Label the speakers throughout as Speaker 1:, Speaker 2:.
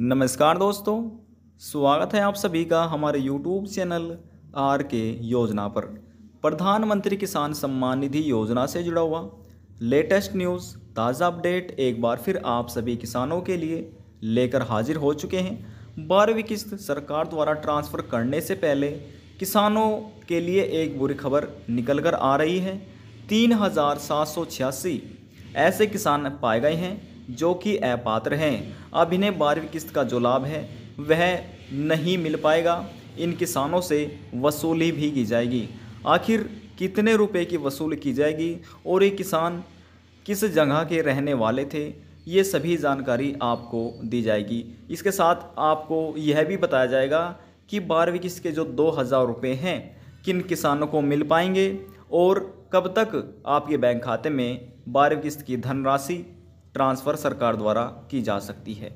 Speaker 1: नमस्कार दोस्तों स्वागत है आप सभी का हमारे यूट्यूब चैनल आर के योजना पर प्रधानमंत्री किसान सम्मान निधि योजना से जुड़ा हुआ लेटेस्ट न्यूज़ ताज़ा अपडेट एक बार फिर आप सभी किसानों के लिए लेकर हाजिर हो चुके हैं बारहवीं किस्त सरकार द्वारा ट्रांसफ़र करने से पहले किसानों के लिए एक बुरी खबर निकल कर आ रही है तीन हज़ार सात सौ छियासी ऐसे किसान पाए गए हैं जो कि अपात्र हैं अब इन्हें बारहवीं किस्त का जो लाभ है वह नहीं मिल पाएगा इन किसानों से वसूली भी की जाएगी आखिर कितने रुपए की वसूली की जाएगी और ये किसान किस जगह के रहने वाले थे ये सभी जानकारी आपको दी जाएगी इसके साथ आपको यह भी बताया जाएगा कि बारहवीं किस्त के जो दो हज़ार रुपये हैं किन किसानों को मिल पाएंगे और कब तक आपके बैंक खाते में बारहवीं किस्त की धनराशि ट्रांसफ़र सरकार द्वारा की जा सकती है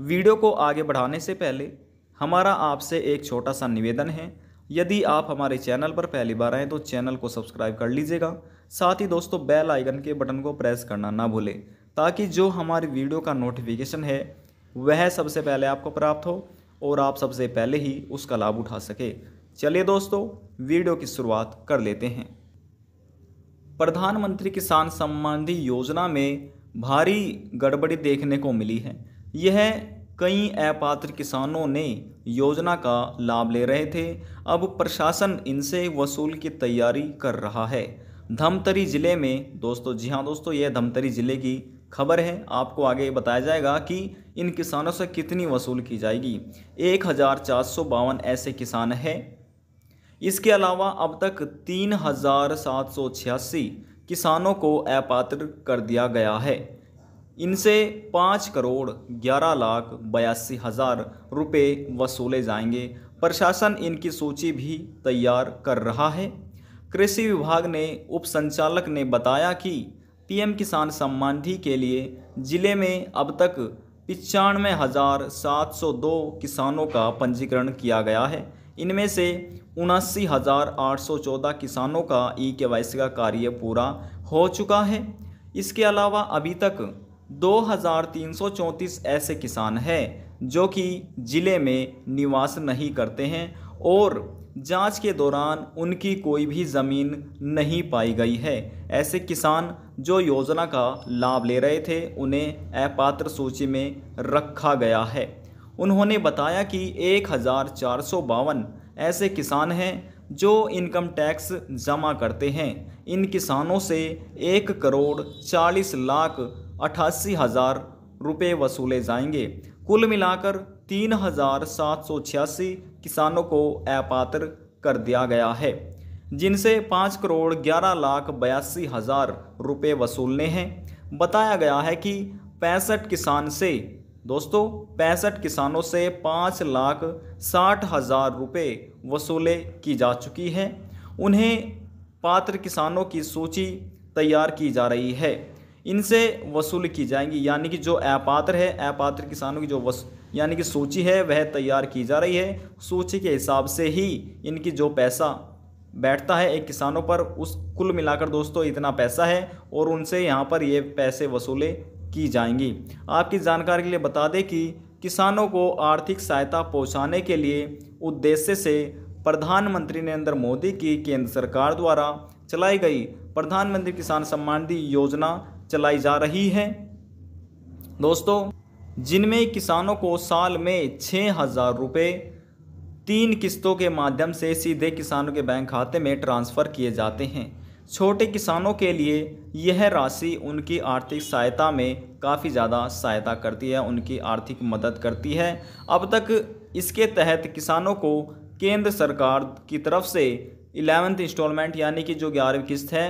Speaker 1: वीडियो को आगे बढ़ाने से पहले हमारा आपसे एक छोटा सा निवेदन है यदि आप हमारे चैनल पर पहली बार आएँ तो चैनल को सब्सक्राइब कर लीजिएगा साथ ही दोस्तों बेल आइकन के बटन को प्रेस करना ना भूलें ताकि जो हमारी वीडियो का नोटिफिकेशन है वह सबसे पहले आपको प्राप्त हो और आप सबसे पहले ही उसका लाभ उठा सके चलिए दोस्तों वीडियो की शुरुआत कर लेते हैं प्रधानमंत्री किसान सम्मान निधि योजना में भारी गड़बड़ी देखने को मिली है यह कई अपात्र किसानों ने योजना का लाभ ले रहे थे अब प्रशासन इनसे वसूल की तैयारी कर रहा है धमतरी ज़िले में दोस्तों जी हाँ दोस्तों यह धमतरी ज़िले की खबर है आपको आगे बताया जाएगा कि इन किसानों से कितनी वसूल की जाएगी एक हज़ार चार सौ बावन ऐसे किसान हैं इसके अलावा अब तक तीन हज़ार सात सौ छियासी किसानों को अपात्र कर दिया गया है इनसे पाँच करोड़ ग्यारह लाख बयासी हज़ार रुपये वसूले जाएंगे प्रशासन इनकी सूची भी तैयार कर रहा है कृषि विभाग ने उप संचालक ने बताया कि पीएम किसान सम्मान निधि के लिए जिले में अब तक पचानवे हज़ार सात सौ दो किसानों का पंजीकरण किया गया है इनमें से उनासी हज़ार आठ सौ चौदह किसानों का ई के का कार्य पूरा हो चुका है इसके अलावा अभी तक दो हज़ार तीन सौ चौंतीस ऐसे किसान हैं जो कि ज़िले में निवास नहीं करते हैं और जांच के दौरान उनकी कोई भी ज़मीन नहीं पाई गई है ऐसे किसान जो योजना का लाभ ले रहे थे उन्हें अपात्र सूची में रखा गया है उन्होंने बताया कि एक हज़ार चार सौ बावन ऐसे किसान हैं जो इनकम टैक्स जमा करते हैं इन किसानों से एक करोड़ चालीस लाख अट्ठासी हज़ार रुपये वसूले जाएंगे कुल मिलाकर तीन हज़ार सात सौ छियासी किसानों को अपात्र कर दिया गया है जिनसे पाँच करोड़ ग्यारह लाख बयासी हज़ार रुपये वसूलने हैं बताया गया है कि पैंसठ किसान से दोस्तों पैंसठ किसानों से पाँच लाख साठ हज़ार रुपये वसूले की जा चुकी है उन्हें पात्र किसानों की सूची तैयार की जा रही है इनसे वसूल की जाएंगी यानी कि जो अपात्र है अपात्र किसानों की जो वस यानी कि सूची है वह तैयार की जा रही है सूची के हिसाब से ही इनकी जो पैसा बैठता है एक किसानों पर उस कुल मिलाकर दोस्तों इतना पैसा है और उनसे यहाँ पर ये पैसे वसूले की जाएंगी आपकी जानकारी के लिए बता दें कि किसानों को आर्थिक सहायता पहुंचाने के लिए उद्देश्य से प्रधानमंत्री नरेंद्र मोदी की केंद्र सरकार द्वारा चलाई गई प्रधानमंत्री किसान सम्मान निधि योजना चलाई जा रही है दोस्तों जिनमें किसानों को साल में छः हज़ार रुपये तीन किस्तों के माध्यम से सीधे किसानों के बैंक खाते में ट्रांसफ़र किए जाते हैं छोटे किसानों के लिए यह राशि उनकी आर्थिक सहायता में काफ़ी ज़्यादा सहायता करती है उनकी आर्थिक मदद करती है अब तक इसके तहत किसानों को केंद्र सरकार की तरफ से इलेवेंथ इंस्टॉलमेंट यानी कि जो ग्यारहवीं किस्त है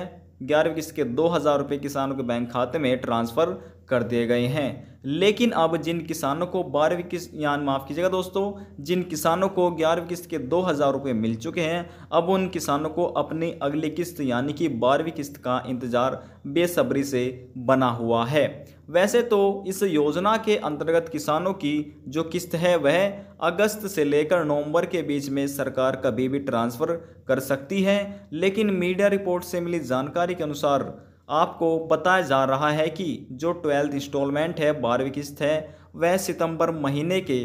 Speaker 1: ग्यारहवीं किस्त के दो हज़ार रुपये किसानों के बैंक खाते में ट्रांसफ़र कर दिए गए हैं लेकिन अब जिन किसानों को बारहवीं किस्त यान माफ़ कीजिएगा दोस्तों जिन किसानों को ग्यारहवीं किस्त के दो हज़ार रुपये मिल चुके हैं अब उन किसानों को अपनी अगली किस्त यानी कि बारहवीं किस्त का इंतज़ार बेसब्री से बना हुआ है वैसे तो इस योजना के अंतर्गत किसानों की जो किस्त है वह अगस्त से लेकर नवंबर के बीच में सरकार कभी भी ट्रांसफ़र कर सकती है लेकिन मीडिया रिपोर्ट से मिली जानकारी के अनुसार आपको बताया जा रहा है कि जो ट्वेल्थ इंस्टॉलमेंट है बारहवीं किस्त है वह सितंबर महीने के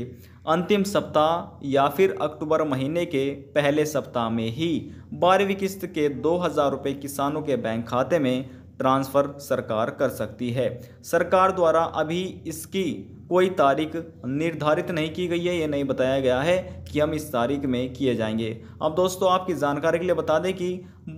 Speaker 1: अंतिम सप्ताह या फिर अक्टूबर महीने के पहले सप्ताह में ही बारहवीं किस्त के दो हज़ार रुपये किसानों के बैंक खाते में ट्रांसफ़र सरकार कर सकती है सरकार द्वारा अभी इसकी कोई तारीख निर्धारित नहीं की गई है ये नहीं बताया गया है कि हम इस तारीख में किए जाएंगे अब दोस्तों आपकी जानकारी के लिए बता दें कि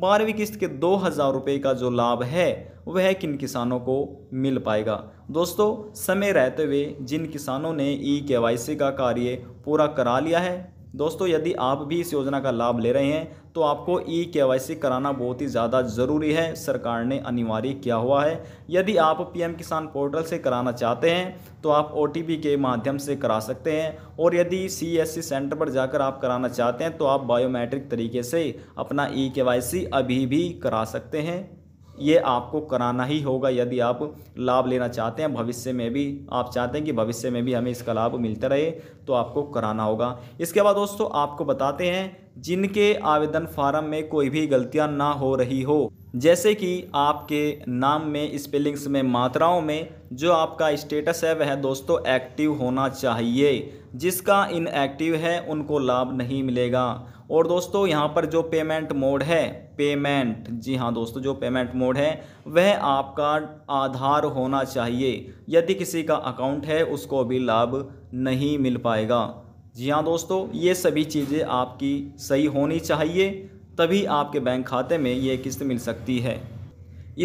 Speaker 1: बारहवीं किस्त के दो हज़ार रुपये का जो लाभ है वह किन किसानों को मिल पाएगा दोस्तों समय रहते हुए जिन किसानों ने ई के का कार्य पूरा करा लिया है दोस्तों यदि आप भी इस योजना का लाभ ले रहे हैं तो आपको ई के कराना बहुत ही ज़्यादा ज़रूरी है सरकार ने अनिवार्य किया हुआ है यदि आप पीएम किसान पोर्टल से कराना चाहते हैं तो आप ओ के माध्यम से करा सकते हैं और यदि सी सेंटर पर जाकर आप कराना चाहते हैं तो आप बायोमेट्रिक तरीके से अपना ई के अभी भी करा सकते हैं ये आपको कराना ही होगा यदि आप लाभ लेना चाहते हैं भविष्य में भी आप चाहते हैं कि भविष्य में भी हमें इसका लाभ मिलता रहे तो आपको कराना होगा इसके बाद दोस्तों आपको बताते हैं जिनके आवेदन फार्म में कोई भी गलतियां ना हो रही हो जैसे कि आपके नाम में स्पेलिंग्स में मात्राओं में जो आपका स्टेटस है वह दोस्तों एक्टिव होना चाहिए जिसका इनएक्टिव है उनको लाभ नहीं मिलेगा और दोस्तों यहाँ पर जो पेमेंट मोड है पेमेंट जी हाँ दोस्तों जो पेमेंट मोड है वह आपका आधार होना चाहिए यदि किसी का अकाउंट है उसको भी लाभ नहीं मिल पाएगा जी हाँ दोस्तों ये सभी चीज़ें आपकी सही होनी चाहिए तभी आपके बैंक खाते में ये किस्त मिल सकती है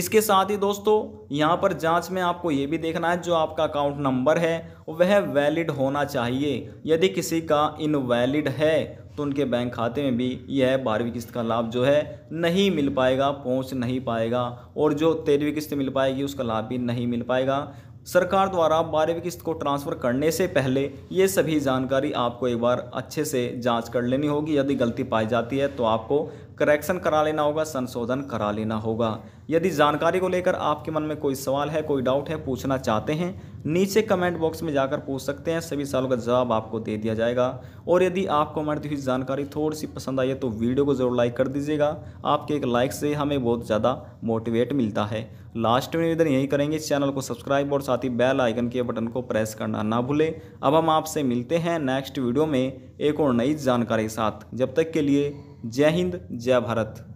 Speaker 1: इसके साथ ही दोस्तों यहाँ पर जांच में आपको ये भी देखना है जो आपका अकाउंट नंबर है वह वैलिड होना चाहिए यदि किसी का इनवैलिड है तो उनके बैंक खाते में भी यह बारहवीं किस्त का लाभ जो है नहीं मिल पाएगा पहुंच नहीं पाएगा और जो तेरहवीं किस्त मिल पाएगी उसका लाभ भी नहीं मिल पाएगा सरकार द्वारा बारहवीं किस्त को ट्रांसफ़र करने से पहले ये सभी जानकारी आपको एक बार अच्छे से जांच कर लेनी होगी यदि गलती पाई जाती है तो आपको करेक्शन करा लेना होगा संशोधन करा लेना होगा यदि जानकारी को लेकर आपके मन में कोई सवाल है कोई डाउट है पूछना चाहते हैं नीचे कमेंट बॉक्स में जाकर पूछ सकते हैं सभी सवालों का जवाब आपको दे दिया जाएगा और यदि आपको हमारी दी हुई जानकारी थोड़ी सी पसंद आई है तो वीडियो को ज़रूर लाइक कर दीजिएगा आपके एक लाइक से हमें बहुत ज़्यादा मोटिवेट मिलता है लास्ट में निवेदन यही करेंगे चैनल को सब्सक्राइब और साथ ही बैल आइकन के बटन को प्रेस करना ना भूलें अब हम आपसे मिलते हैं नेक्स्ट वीडियो में एक और नई जानकारी के साथ जब तक के लिए जय हिंद जय भारत